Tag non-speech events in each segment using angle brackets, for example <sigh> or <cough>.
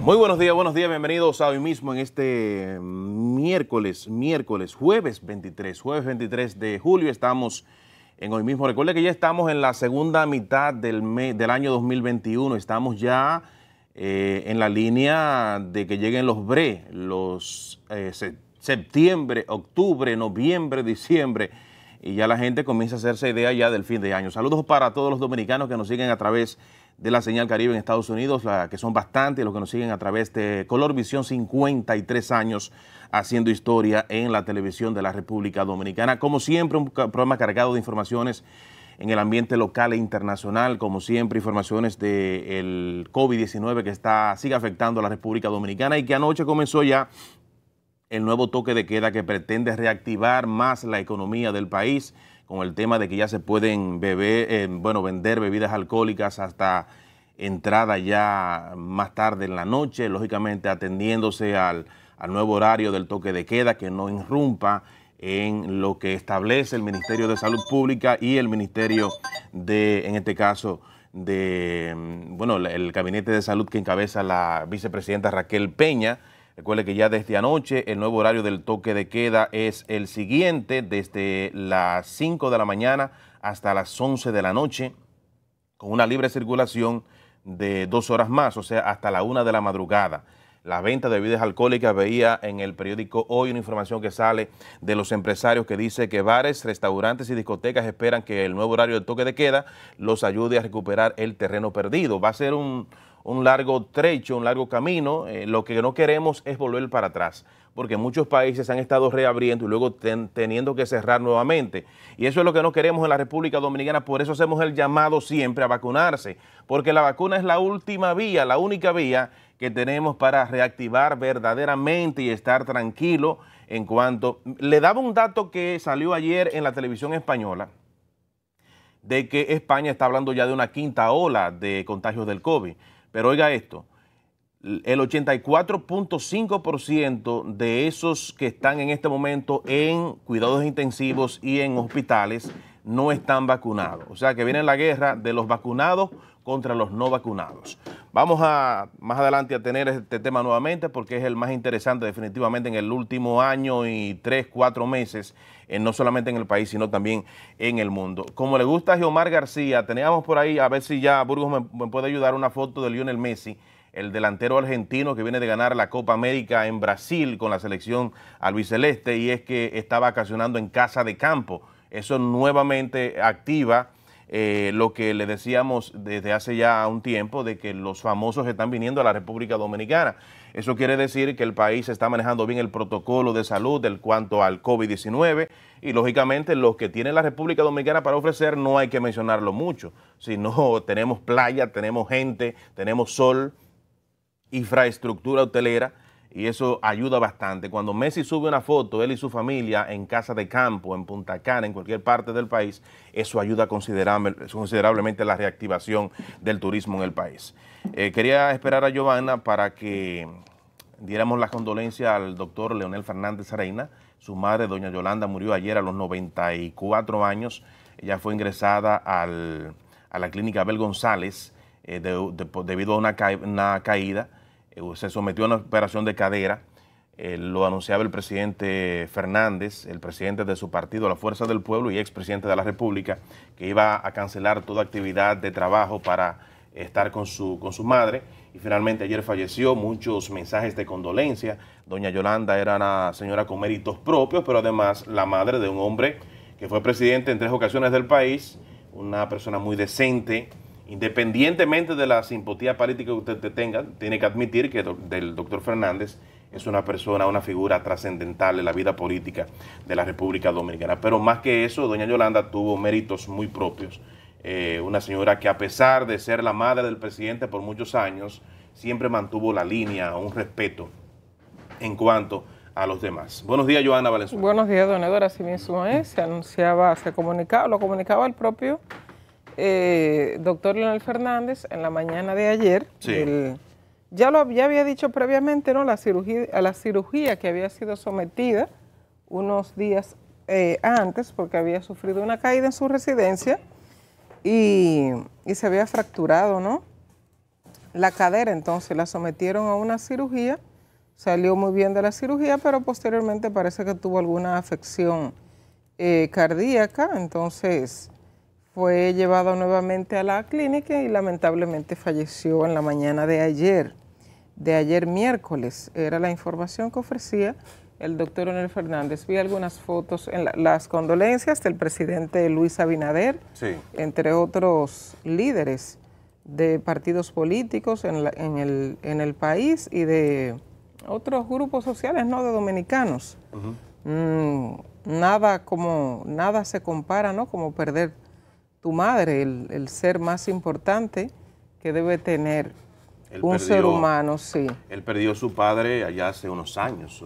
Muy buenos días, buenos días, bienvenidos a hoy mismo en este miércoles, miércoles, jueves 23, jueves 23 de julio, estamos en hoy mismo. Recuerde que ya estamos en la segunda mitad del, del año 2021, estamos ya eh, en la línea de que lleguen los BRE, los eh, septiembre, octubre, noviembre, diciembre, y ya la gente comienza a hacerse idea ya del fin de año. Saludos para todos los dominicanos que nos siguen a través de de la señal Caribe en Estados Unidos, la que son bastantes los que nos siguen a través de Color Visión, 53 años haciendo historia en la televisión de la República Dominicana. Como siempre, un programa cargado de informaciones en el ambiente local e internacional, como siempre, informaciones del COVID-19 que está, sigue afectando a la República Dominicana y que anoche comenzó ya el nuevo toque de queda que pretende reactivar más la economía del país con el tema de que ya se pueden beber, eh, bueno, vender bebidas alcohólicas hasta entrada ya más tarde en la noche, lógicamente atendiéndose al, al nuevo horario del toque de queda que no irrumpa en lo que establece el Ministerio de Salud Pública y el Ministerio de, en este caso, de, mm, bueno, el Gabinete de Salud que encabeza la vicepresidenta Raquel Peña. Recuerde que ya desde anoche el nuevo horario del toque de queda es el siguiente, desde las 5 de la mañana hasta las 11 de la noche, con una libre circulación de dos horas más, o sea, hasta la una de la madrugada. La venta de bebidas alcohólicas veía en el periódico hoy una información que sale de los empresarios que dice que bares, restaurantes y discotecas esperan que el nuevo horario del toque de queda los ayude a recuperar el terreno perdido. Va a ser un, un largo trecho, un largo camino. Eh, lo que no queremos es volver para atrás, porque muchos países han estado reabriendo y luego teniendo que cerrar nuevamente. Y eso es lo que no queremos en la República Dominicana, por eso hacemos el llamado siempre a vacunarse, porque la vacuna es la última vía, la única vía que tenemos para reactivar verdaderamente y estar tranquilo en cuanto... Le daba un dato que salió ayer en la televisión española de que España está hablando ya de una quinta ola de contagios del COVID. Pero oiga esto, el 84.5% de esos que están en este momento en cuidados intensivos y en hospitales no están vacunados. O sea que viene la guerra de los vacunados contra los no vacunados. Vamos a más adelante a tener este tema nuevamente porque es el más interesante definitivamente en el último año y tres, cuatro meses, no solamente en el país, sino también en el mundo. Como le gusta a Geomar García, teníamos por ahí, a ver si ya Burgos me, me puede ayudar, una foto de Lionel Messi el delantero argentino que viene de ganar la Copa América en Brasil con la selección albiceleste y es que está vacacionando en casa de campo. Eso nuevamente activa eh, lo que le decíamos desde hace ya un tiempo de que los famosos están viniendo a la República Dominicana. Eso quiere decir que el país está manejando bien el protocolo de salud del cuanto al COVID-19 y lógicamente los que tiene la República Dominicana para ofrecer no hay que mencionarlo mucho, no, <laughs> tenemos playa, tenemos gente, tenemos sol, infraestructura hotelera y eso ayuda bastante. Cuando Messi sube una foto, él y su familia en casa de campo, en Punta Cana, en cualquier parte del país, eso ayuda considerable, considerablemente la reactivación del turismo en el país. Eh, quería esperar a Giovanna para que diéramos las condolencias al doctor Leonel Fernández Reina. Su madre, doña Yolanda, murió ayer a los 94 años. Ella fue ingresada a la clínica Abel González eh, debido a una caída eh, se sometió a una operación de cadera. Eh, lo anunciaba el presidente Fernández, el presidente de su partido, la Fuerza del Pueblo y expresidente de la República, que iba a cancelar toda actividad de trabajo para eh, estar con su, con su madre. Y finalmente ayer falleció, muchos mensajes de condolencia. Doña Yolanda era una señora con méritos propios, pero además la madre de un hombre que fue presidente en tres ocasiones del país, una persona muy decente, Independientemente de la simpatía política que usted tenga, tiene que admitir que el doctor Fernández es una persona, una figura trascendental en la vida política de la República Dominicana. Pero más que eso, doña Yolanda tuvo méritos muy propios. Eh, una señora que a pesar de ser la madre del presidente por muchos años, siempre mantuvo la línea, un respeto en cuanto a los demás. Buenos días, Joana Valenzuela. Buenos días, don Eduardo. Así mismo es, se anunciaba, se comunicaba, lo comunicaba el propio eh, doctor Leonel Fernández en la mañana de ayer. ya lo ya había dicho previamente, ¿no? La cirugía, a la cirugía que había sido sometida unos días eh, antes porque había sufrido una caída en su residencia y, se había fracturado, ¿no? La cadera, entonces la sometieron a una cirugía, salió muy bien de la cirugía, pero posteriormente parece que tuvo alguna afección eh, cardíaca, entonces fue llevado nuevamente a la clínica y lamentablemente falleció en la mañana de ayer, de ayer miércoles. Era la información que ofrecía el doctor Onel Fernández. Vi algunas fotos en las condolencias del presidente Luis Abinader, entre otros líderes de partidos políticos en, el, país y de otros grupos sociales, no de dominicanos. Mm, nada como, nada se compara, ¿no? Como perder tu madre, el, ser más importante que debe tener un ser humano, sí. Él perdió a su padre allá hace unos años.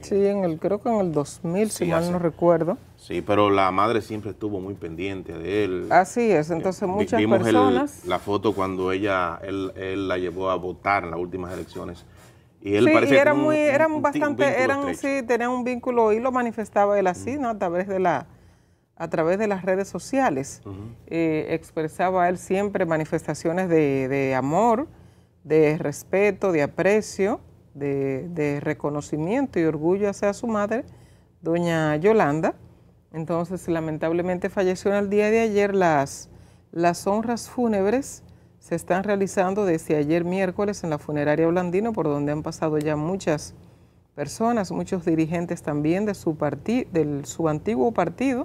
sí, en el, creo que en el 2000, si mal no recuerdo. Sí, pero la madre siempre estuvo muy pendiente de él. Así es, entonces eh, muchas personas... Vimos la foto cuando ella, él, él, la llevó a votar en las últimas elecciones. Y él sí, era muy, eran bastante, eran, sí, tenían un vínculo y lo manifestaba él así, mm. ¿no? A través de la a través de las redes sociales. Eh, expresaba él siempre manifestaciones de, amor, de respeto, de aprecio, de, reconocimiento y orgullo hacia su madre, doña Yolanda. Entonces, lamentablemente falleció en el día de ayer. Las, las honras fúnebres se están realizando desde ayer miércoles en la funeraria Blandino, por donde han pasado ya muchas personas, muchos dirigentes también de su partido, del su antiguo partido,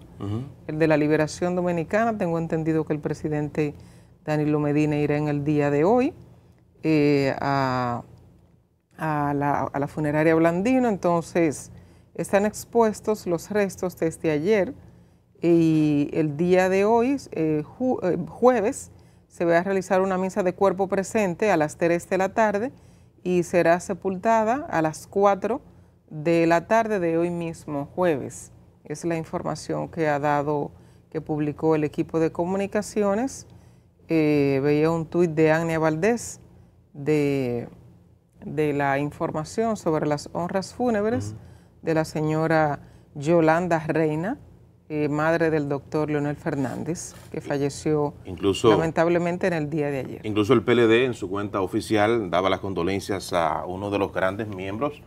el de la Liberación Dominicana. Tengo entendido que el presidente Danilo Medina irá en el día de hoy eh, a, la, a, la, funeraria Blandino. Entonces, están expuestos los restos desde ayer y el día de hoy, eh, eh, jueves, se va a realizar una misa de cuerpo presente a las 3 de la tarde y será sepultada a las 4 de la tarde de hoy mismo, jueves. Es la información que ha dado, que publicó el equipo de comunicaciones. Eh, veía un tuit de Agnia Valdés de, la información sobre las honras fúnebres de la señora Yolanda Reina, eh, madre del doctor Leonel Fernández, que falleció lamentablemente en el día de ayer. Incluso el PLD en su cuenta oficial daba las condolencias a uno de los grandes miembros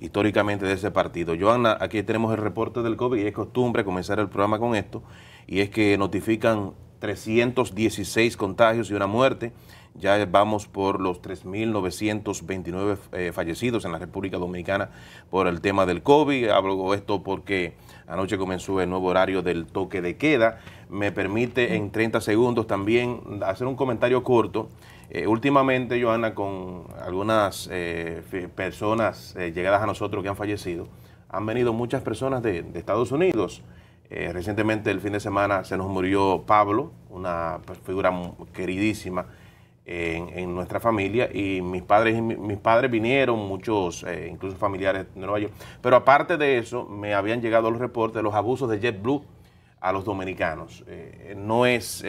históricamente de ese partido. Joana, aquí tenemos el reporte del COVID y es costumbre comenzar el programa con esto, y es que notifican 316 contagios y una muerte. Ya vamos por los 3.929 eh, fallecidos en la República Dominicana por el tema del COVID. Hablo esto porque anoche comenzó el nuevo horario del toque de queda. Me permite en 30 segundos también hacer un comentario corto. Eh, últimamente, Joana, con algunas eh, personas llegadas a nosotros que han fallecido, han venido muchas personas de, Estados Unidos. recientemente, el fin de semana, se nos murió Pablo, una figura queridísima en, nuestra familia y mis padres, mis padres vinieron, muchos, eh, incluso familiares de Nueva York. Pero aparte de eso, me habían llegado los reportes de los abusos de JetBlue a los dominicanos. Eh, eh, no es,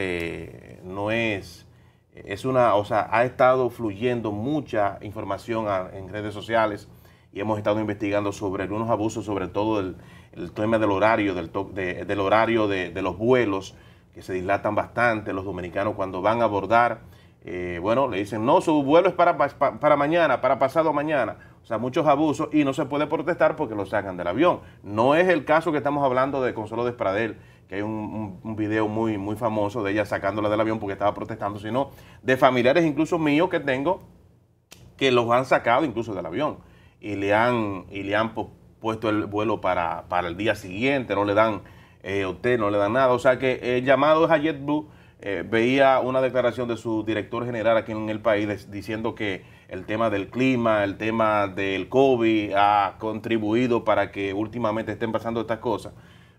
no es, es una, o sea, ha estado fluyendo mucha información en redes sociales y hemos estado investigando sobre algunos abusos, sobre todo el, tema del horario, del, del horario de, de los vuelos que se dilatan bastante los dominicanos cuando van a abordar eh, bueno, le dicen, no, su vuelo es para, para, mañana, para pasado mañana. O sea, muchos abusos y no se puede protestar porque lo sacan del avión. No es el caso que estamos hablando de Consuelo Despradel, que hay un, video muy, muy famoso de ella sacándola del avión porque estaba protestando, sino de familiares incluso míos que tengo que los han sacado incluso del avión y le han, y le han puesto el vuelo para, el día siguiente, no le dan eh, hotel, no le dan nada. O sea que el llamado es a JetBlue eh, veía una declaración de su director general aquí en el país diciendo que el tema del clima, el tema del COVID ha contribuido para que últimamente estén pasando estas cosas.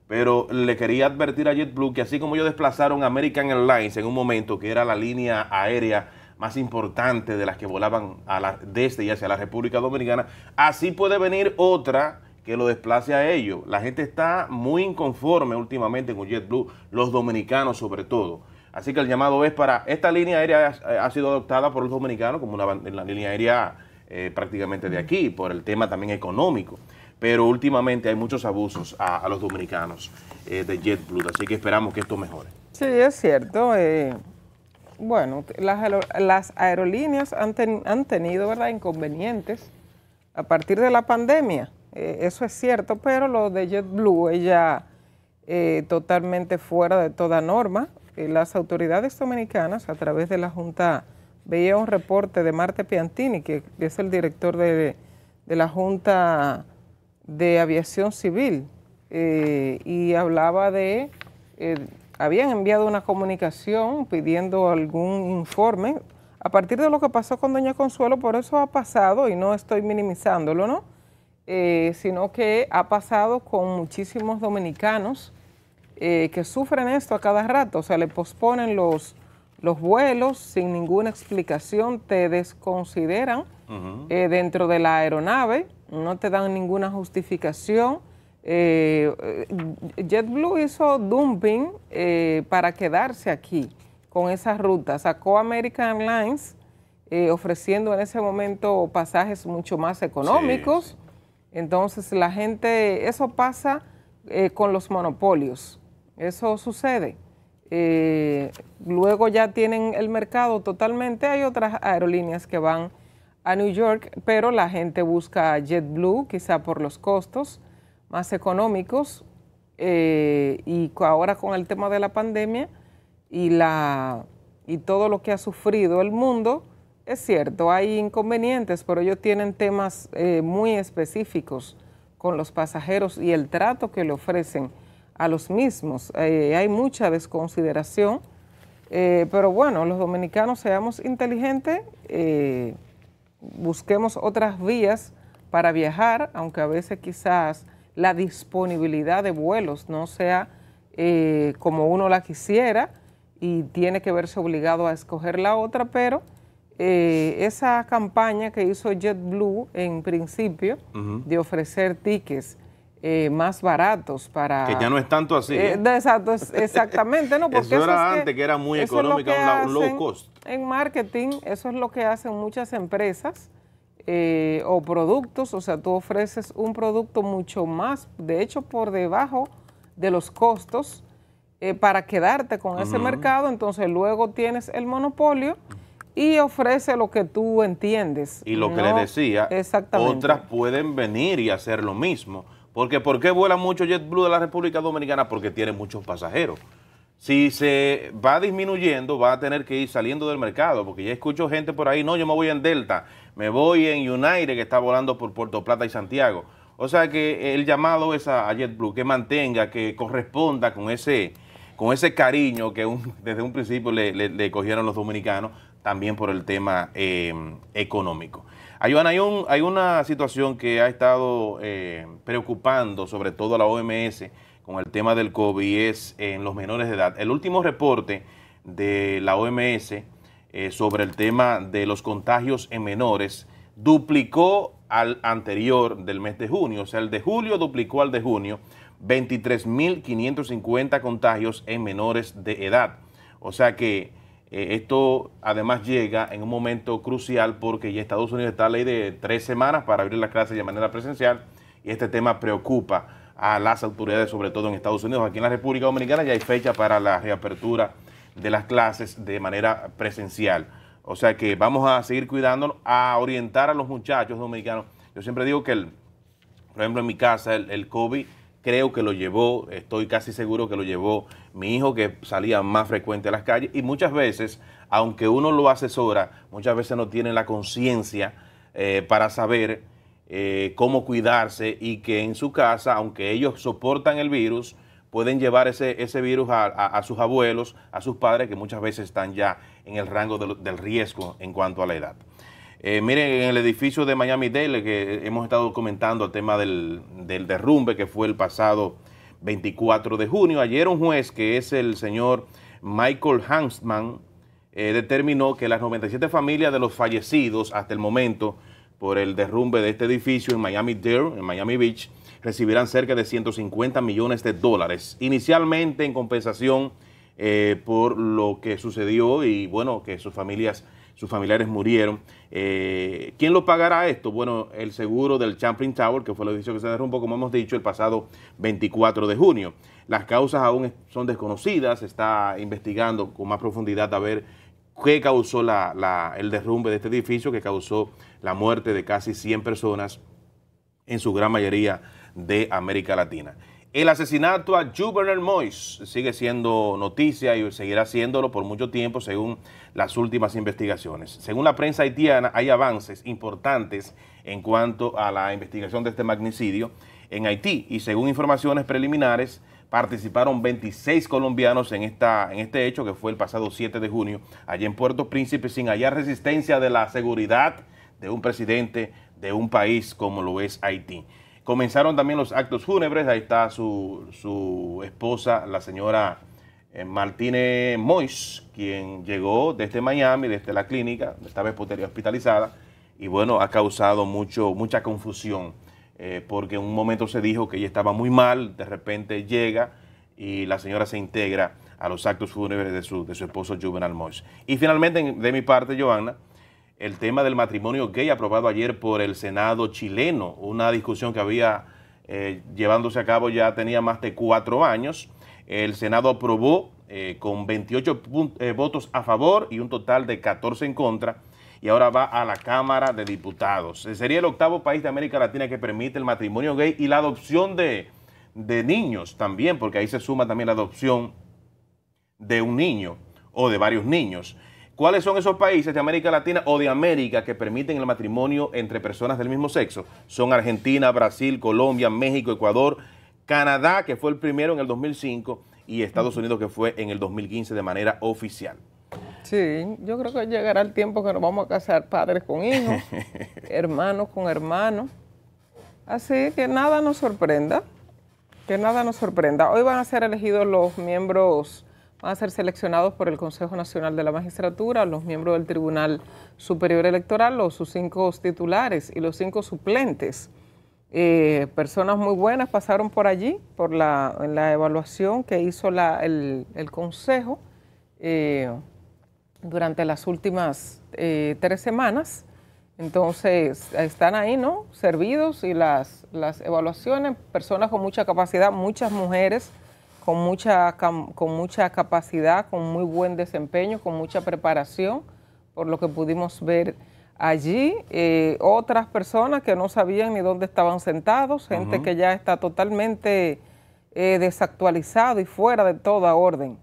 Pero le quería advertir a JetBlue que así como ellos desplazaron American Airlines en un momento que era la línea aérea más importante de las que volaban a la, desde y hacia la República Dominicana, así puede venir otra que lo desplace a ellos. La gente está muy inconforme últimamente con JetBlue, los dominicanos sobre todo. Así que el llamado es para. Esta línea aérea ha, sido adoptada por los dominicanos como una, línea aérea eh, prácticamente de aquí, por el tema también económico. Pero últimamente hay muchos abusos a, los dominicanos eh, de JetBlue, así que esperamos que esto mejore. Sí, es cierto. Eh, bueno, las, aerolíneas han, tenido ¿verdad? inconvenientes a partir de la pandemia. eso es cierto, pero lo de JetBlue, ella totalmente fuera de toda norma. Eh, las autoridades dominicanas, a través de la Junta, veía un reporte de Marte Piantini, que, es el director de, la Junta de Aviación Civil, eh, y hablaba de, eh, habían enviado una comunicación pidiendo algún informe a partir de lo que pasó con Doña Consuelo, por eso ha pasado, y no estoy minimizándolo, ¿no? sino que ha pasado con muchísimos dominicanos eh, que sufren esto a cada rato, o sea, le posponen los, los vuelos sin ninguna explicación, te desconsideran eh, dentro de la aeronave, no te dan ninguna justificación. Eh, JetBlue hizo dumping para quedarse aquí con esa ruta, sacó American Airlines ofreciendo en ese momento pasajes mucho más económicos. Entonces la gente, eso pasa con los monopolios eso sucede. Eh, luego ya tienen el mercado totalmente. Hay otras aerolíneas que van a New York, pero la gente busca JetBlue, quizá por los costos más económicos. Eh, y ahora con el tema de la pandemia y, la, y todo lo que ha sufrido el mundo, es cierto, hay inconvenientes, pero ellos tienen temas eh, muy específicos con los pasajeros y el trato que le ofrecen a los mismos. Eh, hay mucha desconsideración, eh, pero bueno, los dominicanos seamos inteligentes, eh, busquemos otras vías para viajar, aunque a veces quizás la disponibilidad de vuelos no sea como uno la quisiera y tiene que verse obligado a escoger la otra, pero esa campaña que hizo JetBlue en principio de ofrecer tickets, eh, más baratos para... Que ya no es tanto así. Eh, ¿eh? exactamente, ¿no? <laughs> Porque eso, antes, que, era muy económica, un low cost. En marketing, eso es lo que hacen muchas empresas o productos, o sea, tú ofreces un producto mucho más, de hecho, por debajo de los costos para quedarte con ese mercado, entonces luego tienes el monopolio y ofrece lo que tú entiendes. Y lo que le decía, otras pueden venir y hacer lo mismo. Porque ¿por qué vuela mucho JetBlue de la República Dominicana? Porque tiene muchos pasajeros. Si se va disminuyendo, va a tener que ir saliendo del mercado, porque ya escucho gente por ahí, no, yo me voy en Delta, me voy en United, que está volando por Puerto Plata y Santiago. O sea que el llamado es a JetBlue, que mantenga, que corresponda con ese, con ese cariño que desde un principio le, cogieron los dominicanos, también por el tema eh, económico. Hay una, hay, una situación que ha estado eh, preocupando sobre todo a la OMS con el tema del COVID y es en los menores de edad. El último reporte de la OMS eh, sobre el tema de los contagios en menores duplicó al anterior del mes de junio, o sea, el de julio duplicó al de junio, 23.550 contagios en menores de edad. O sea que eh, esto además llega en un momento crucial porque ya Estados Unidos está a ley de tres semanas para abrir las clases de manera presencial y este tema preocupa a las autoridades, sobre todo en Estados Unidos. Aquí en la República Dominicana ya hay fecha para la reapertura de las clases de manera presencial. O sea que vamos a seguir cuidándonos, a orientar a los muchachos dominicanos. Yo siempre digo que, el, por ejemplo, en mi casa, el, el COVID creo que lo llevó, estoy casi seguro que lo llevó mi hijo que salía más frecuente a las calles y muchas veces, aunque uno lo asesora, muchas veces no tiene la conciencia eh, para saber eh, cómo cuidarse y que en su casa, aunque ellos soportan el virus, pueden llevar ese, ese virus a, a, sus abuelos, a sus padres que muchas veces están ya en el rango del riesgo en cuanto a la edad. Eh, miren, en el edificio de Miami Dale, que hemos estado comentando el tema del, derrumbe que fue el pasado 24 de junio, ayer un juez que es el señor Michael Hansman eh, determinó que las 97 familias de los fallecidos hasta el momento por el derrumbe de este edificio en Miami Dale en Miami Beach, recibirán cerca de 150 millones de dólares, inicialmente en compensación eh, por lo que sucedió y bueno, que sus familias sus familiares murieron. Eh, ¿Quién lo pagará esto? Bueno, el seguro del Champlain Tower, que fue el edificio que se derrumbó, como hemos dicho, el pasado 24 de junio. Las causas aún son desconocidas, se está investigando con más profundidad a ver qué causó el derrumbe de este edificio, que causó la muerte de casi 100 personas, en su gran mayoría de América Latina. El asesinato a Juvenal Mois sigue siendo noticia y seguirá siéndolo por mucho tiempo según las últimas investigaciones. Según la prensa haitiana, hay avances importantes en cuanto a la investigación de este magnicidio en Haití y según informaciones preliminares, participaron 26 colombianos en, esta, en este hecho que fue el pasado 7 de junio allí en Puerto Príncipe sin hallar resistencia de la seguridad de un presidente de un país como lo es Haití. Comenzaron también los actos fúnebres, ahí está su, su esposa, la señora eh, Martínez Mois, quien llegó desde Miami, desde la clínica, esta vez posterior hospitalizada, y bueno, ha causado mucho, mucha confusión, eh, porque en un momento se dijo que ella estaba muy mal, de repente llega y la señora se integra a los actos fúnebres de su, esposo Juvenal Mois. Y finalmente, de mi parte, Joanna, el tema del matrimonio gay aprobado ayer por el Senado chileno, una discusión que había eh, llevándose a cabo ya tenía más de cuatro años. El Senado aprobó eh, con 28 eh, votos a favor y un total de 14 en contra y ahora va a la Cámara de Diputados. Sería el octavo país de América Latina que permite el matrimonio gay y la adopción de niños también, porque ahí se suma también la adopción de un niño o de varios niños. ¿Cuáles son esos países de América Latina o de América que permiten el matrimonio entre personas del mismo sexo? Son Argentina, Brasil, Colombia, México, Ecuador, Canadá, que fue el primero en el 2005, y Estados Unidos, que fue en el 2015 de manera oficial. Sí, yo creo que llegará el tiempo que nos vamos a casar padres con hijos, <laughs> hermanos con hermanos. Así que nada nos sorprenda, que nada nos sorprenda. Hoy van a ser elegidos los miembros van a ser seleccionados por el Consejo Nacional de la Magistratura, los miembros del Tribunal Superior Electoral, los, sus cinco titulares y los cinco suplentes. Eh, personas muy buenas pasaron por allí, por la, en la evaluación que hizo el, Consejo eh, durante las últimas eh, tres semanas. Entonces, están ahí, ¿no? Servidos y las evaluaciones, personas con mucha capacidad, muchas mujeres con mucha, con mucha capacidad, con muy buen desempeño, con mucha preparación, por lo que pudimos ver allí. Eh, otras personas que no sabían ni dónde estaban sentados, gente que ya está totalmente eh, desactualizado y fuera de toda orden.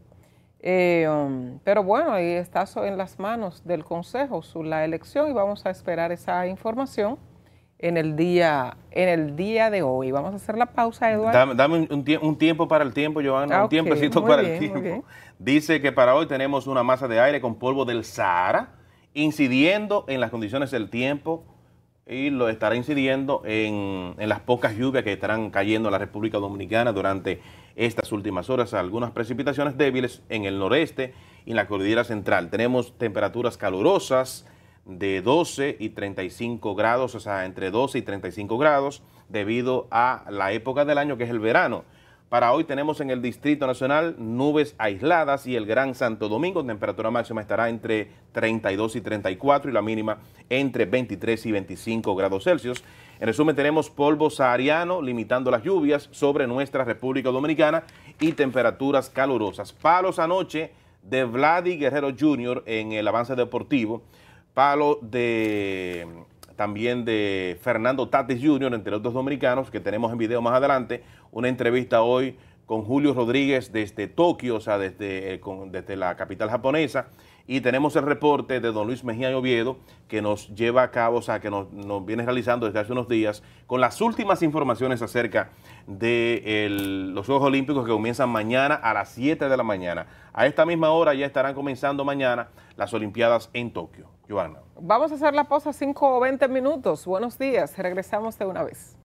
Eh, um, pero bueno, ahí está en las manos del Consejo su, la elección y vamos a esperar esa información en el día, en el día de hoy. Vamos a hacer la pausa, Eduardo. Dame, un, tiempo para el tiempo, Joana, un ah, tiempecito para el tiempo. Dice que para hoy tenemos una masa de aire con polvo del Sahara incidiendo en las condiciones del tiempo y lo estará incidiendo en, en las pocas lluvias que estarán cayendo en la República Dominicana durante estas últimas horas, algunas precipitaciones débiles en el noreste y en la cordillera central. Tenemos temperaturas calurosas de 12 y 35 grados, o sea, entre 12 y 35 grados, debido a la época del año que es el verano. Para hoy tenemos en el Distrito Nacional nubes aisladas y el Gran Santo Domingo, temperatura máxima estará entre 32 y 34 y la mínima entre 23 y 25 grados Celsius. En resumen, tenemos polvo sahariano limitando las lluvias sobre nuestra República Dominicana y temperaturas calurosas. Palos anoche de Vladi Guerrero Jr. en el avance deportivo palo de también de Fernando Tatis Jr., entre otros dominicanos, que tenemos en video más adelante, una entrevista hoy con Julio Rodríguez desde Tokio, o sea, desde, eh, desde la capital japonesa. Y tenemos el reporte de don Luis Mejía Oviedo que nos lleva a cabo, o sea, que nos, viene realizando desde hace unos días con las últimas informaciones acerca de los Juegos Olímpicos que comienzan mañana a las 7 de la mañana. A esta misma hora ya estarán comenzando mañana las Olimpiadas en Tokio. Joana. Vamos a hacer la pausa 5 o 20 minutos. Buenos días. Regresamos de una vez.